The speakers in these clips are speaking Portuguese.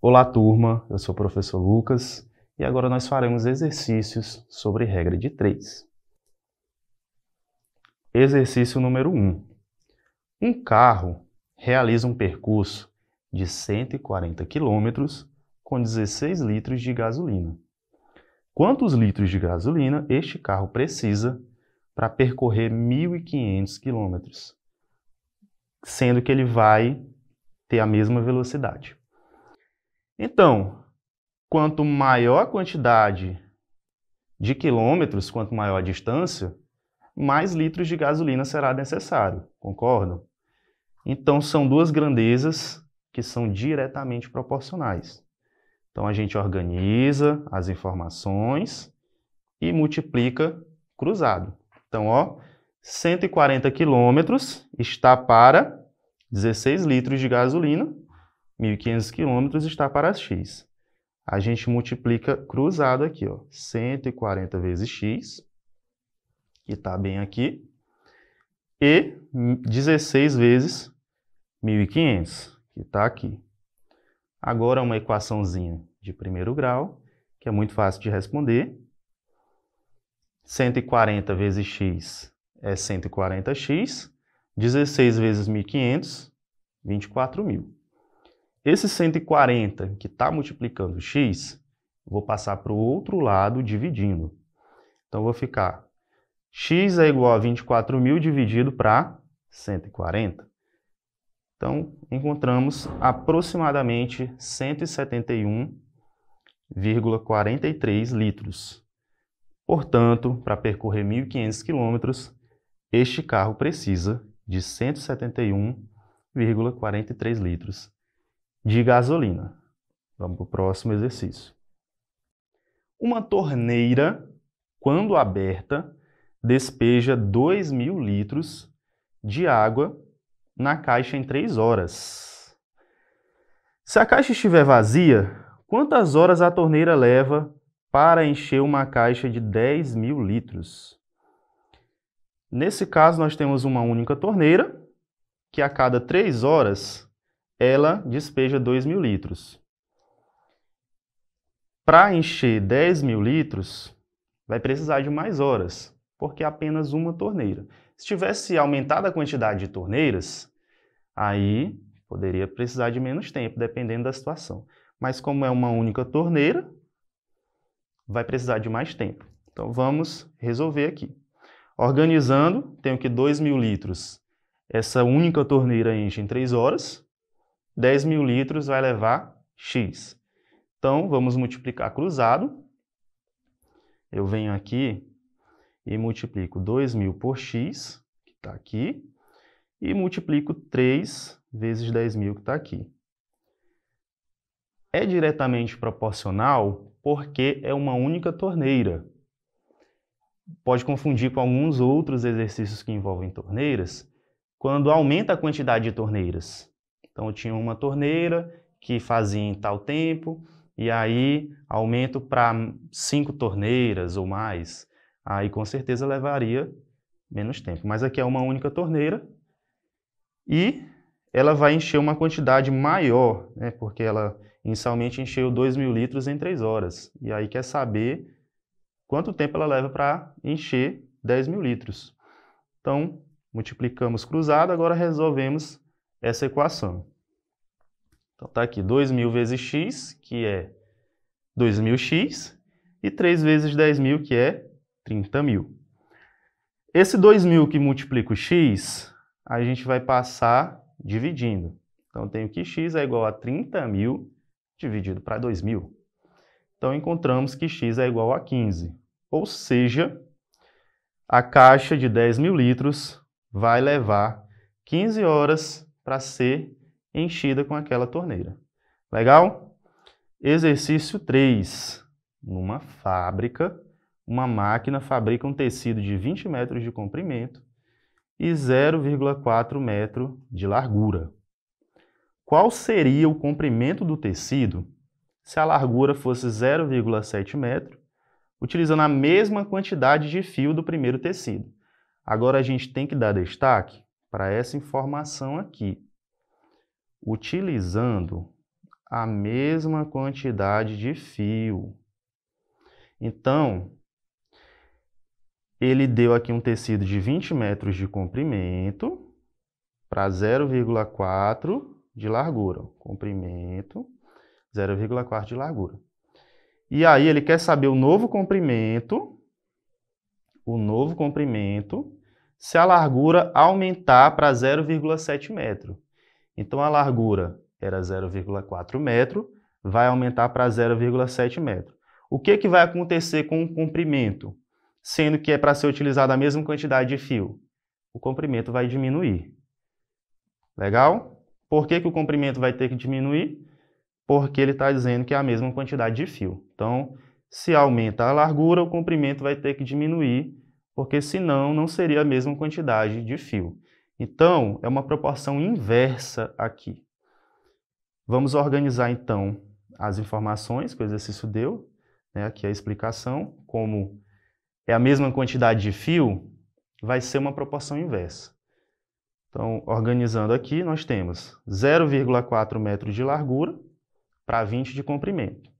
Olá, turma. Eu sou o professor Lucas e agora nós faremos exercícios sobre regra de 3. Exercício número 1. Um carro realiza um percurso de 140 km com 16 litros de gasolina. Quantos litros de gasolina este carro precisa para percorrer 1.500 quilômetros, sendo que ele vai ter a mesma velocidade. Então, quanto maior a quantidade de quilômetros, quanto maior a distância, mais litros de gasolina será necessário, concordam? Então, são duas grandezas que são diretamente proporcionais. Então, a gente organiza as informações e multiplica cruzado. Então, ó, 140 quilômetros está para 16 litros de gasolina, 1.500 quilômetros está para x. A gente multiplica cruzado aqui, ó, 140 vezes x, que está bem aqui, e 16 vezes 1.500, que está aqui. Agora uma equaçãozinha de primeiro grau, que é muito fácil de responder. 140 vezes x é 140x, 16 vezes 1.500, 24.000. Esse 140 que está multiplicando x, vou passar para o outro lado dividindo. Então, vou ficar x é igual a 24.000 dividido para 140. Então, encontramos aproximadamente 171,43 litros. Portanto, para percorrer 1.500 quilômetros, este carro precisa de 171,43 litros de gasolina. Vamos para o próximo exercício. Uma torneira, quando aberta, despeja 2.000 litros de água na caixa em 3 horas. Se a caixa estiver vazia, quantas horas a torneira leva para encher uma caixa de 10 mil litros. Nesse caso, nós temos uma única torneira, que a cada 3 horas ela despeja 2 mil litros. Para encher 10 mil litros, vai precisar de mais horas, porque é apenas uma torneira. Se tivesse aumentado a quantidade de torneiras, aí poderia precisar de menos tempo, dependendo da situação. Mas como é uma única torneira, vai precisar de mais tempo. Então vamos resolver aqui. Organizando, tenho que 2 mil litros. Essa única torneira enche em 3 horas. 10 mil litros vai levar X. Então vamos multiplicar cruzado. Eu venho aqui e multiplico 2 mil por X, que está aqui, e multiplico 3 vezes 10 mil, que está aqui. É diretamente proporcional porque é uma única torneira. Pode confundir com alguns outros exercícios que envolvem torneiras, quando aumenta a quantidade de torneiras. Então, eu tinha uma torneira que fazia em tal tempo, e aí aumento para cinco torneiras ou mais. Aí, com certeza, levaria menos tempo. Mas aqui é uma única torneira e ela vai encher uma quantidade maior, né, porque ela inicialmente encheu 2 mil litros em 3 horas. E aí quer saber quanto tempo ela leva para encher 10 mil litros. Então, multiplicamos cruzado, agora resolvemos essa equação. Então está aqui 2.000 vezes x, que é 2.000x, e 3 vezes 10.000, que é 30.000. Esse 2.000 que multiplica o x, a gente vai passar dividindo. Então, eu tenho que x é igual a 30.000 dividido para 2.000. Então, encontramos que x é igual a 15. Ou seja, a caixa de 10.000 litros vai levar 15 horas para ser enchida com aquela torneira. Legal? Exercício 3. Numa fábrica, uma máquina fabrica um tecido de 20 metros de comprimento e 0,4 metro de largura. Qual seria o comprimento do tecido se a largura fosse 0,7 metro, utilizando a mesma quantidade de fio do primeiro tecido? Agora a gente tem que dar destaque para essa informação aqui, utilizando a mesma quantidade de fio. Então, ele deu aqui um tecido de 20 metros de comprimento para 0,4 de largura. Comprimento, 0,4 de largura. E aí ele quer saber o novo comprimento, o novo comprimento, se a largura aumentar para 0,7 metro. Então a largura era 0,4 metro, vai aumentar para 0,7 metro. O que, que vai acontecer com o comprimento? sendo que é para ser utilizada a mesma quantidade de fio. O comprimento vai diminuir. Legal? Por que, que o comprimento vai ter que diminuir? Porque ele está dizendo que é a mesma quantidade de fio. Então, se aumenta a largura, o comprimento vai ter que diminuir, porque senão não seria a mesma quantidade de fio. Então, é uma proporção inversa aqui. Vamos organizar, então, as informações que o exercício deu. Né? Aqui a explicação, como é a mesma quantidade de fio, vai ser uma proporção inversa. Então, organizando aqui, nós temos 0,4 metros de largura para 20 de comprimento.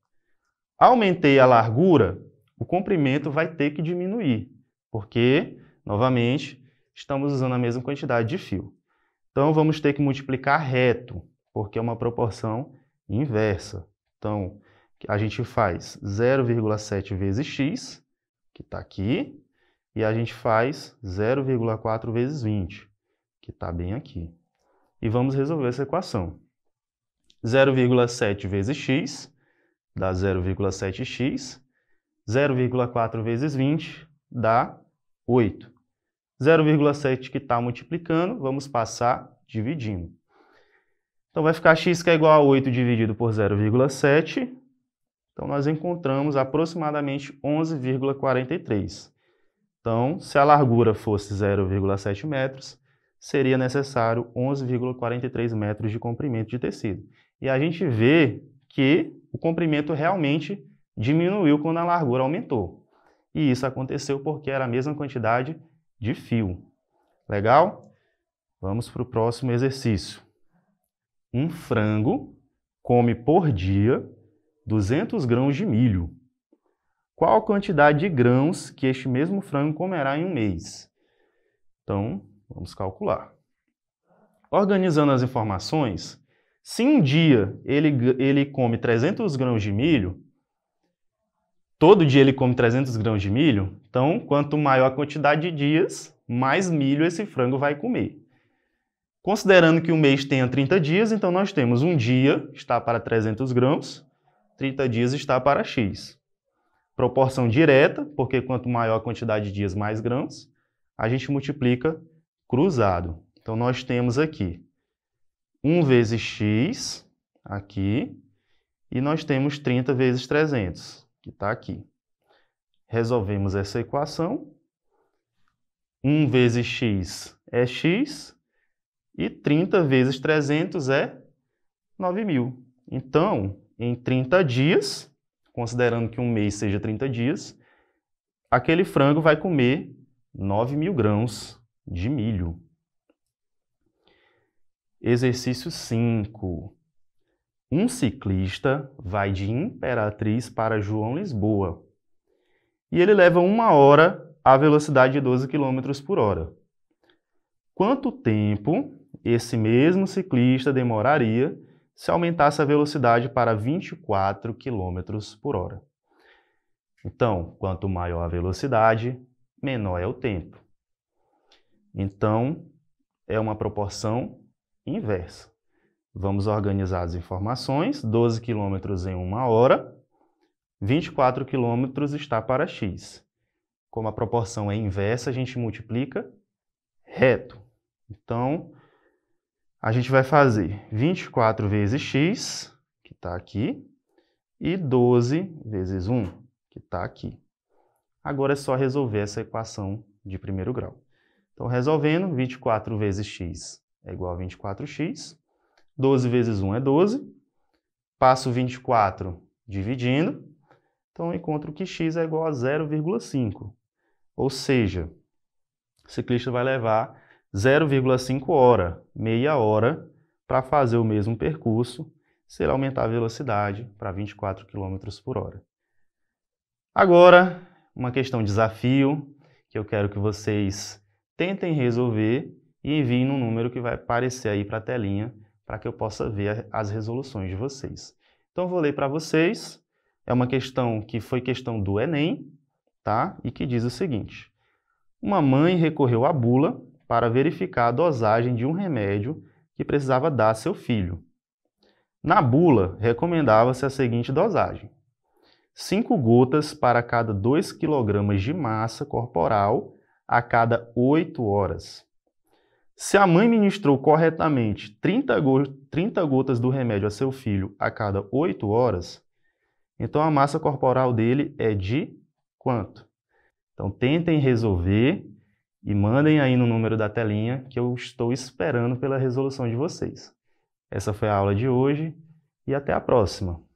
Aumentei a largura, o comprimento vai ter que diminuir, porque, novamente, estamos usando a mesma quantidade de fio. Então, vamos ter que multiplicar reto, porque é uma proporção inversa. Então, a gente faz 0,7 vezes x que está aqui, e a gente faz 0,4 vezes 20, que está bem aqui. E vamos resolver essa equação. 0,7 vezes x dá 0,7x. 0,4 vezes 20 dá 8. 0,7 que está multiplicando, vamos passar dividindo. Então vai ficar x que é igual a 8 dividido por 0,7 então, nós encontramos aproximadamente 11,43. Então, se a largura fosse 0,7 metros, seria necessário 11,43 metros de comprimento de tecido. E a gente vê que o comprimento realmente diminuiu quando a largura aumentou. E isso aconteceu porque era a mesma quantidade de fio. Legal? Vamos para o próximo exercício. Um frango come por dia 200 grãos de milho. Qual a quantidade de grãos que este mesmo frango comerá em um mês? Então, vamos calcular. Organizando as informações, se um dia ele, ele come 300 grãos de milho, todo dia ele come 300 grãos de milho, então quanto maior a quantidade de dias, mais milho esse frango vai comer. Considerando que o mês tenha 30 dias, então nós temos um dia está para 300 grãos, 30 dias está para X. Proporção direta, porque quanto maior a quantidade de dias, mais grãos, a gente multiplica cruzado. Então, nós temos aqui 1 vezes X, aqui, e nós temos 30 vezes 300, que está aqui. Resolvemos essa equação. 1 vezes X é X, e 30 vezes 300 é 9.000. Então, em 30 dias, considerando que um mês seja 30 dias, aquele frango vai comer 9 mil grãos de milho. Exercício 5. Um ciclista vai de Imperatriz para João Lisboa e ele leva uma hora à velocidade de 12 km por hora. Quanto tempo esse mesmo ciclista demoraria se aumentasse a velocidade para 24 km por hora. Então, quanto maior a velocidade, menor é o tempo. Então, é uma proporção inversa. Vamos organizar as informações, 12 km em uma hora, 24 km está para x. Como a proporção é inversa, a gente multiplica reto. Então, a gente vai fazer 24 vezes x, que está aqui, e 12 vezes 1, que está aqui. Agora é só resolver essa equação de primeiro grau. Então, resolvendo, 24 vezes x é igual a 24x, 12 vezes 1 é 12, passo 24 dividindo, então encontro que x é igual a 0,5. Ou seja, o ciclista vai levar 0,5 hora, meia hora, para fazer o mesmo percurso, se ele aumentar a velocidade para 24 km por hora. Agora, uma questão desafio que eu quero que vocês tentem resolver e enviem no número que vai aparecer aí para a telinha para que eu possa ver as resoluções de vocês. Então, vou ler para vocês. É uma questão que foi questão do Enem, tá? E que diz o seguinte. Uma mãe recorreu à bula para verificar a dosagem de um remédio que precisava dar a seu filho. Na bula, recomendava-se a seguinte dosagem: 5 gotas para cada 2 kg de massa corporal a cada 8 horas. Se a mãe ministrou corretamente 30, go 30 gotas do remédio a seu filho a cada 8 horas, então a massa corporal dele é de quanto? Então tentem resolver e mandem aí no número da telinha que eu estou esperando pela resolução de vocês. Essa foi a aula de hoje e até a próxima.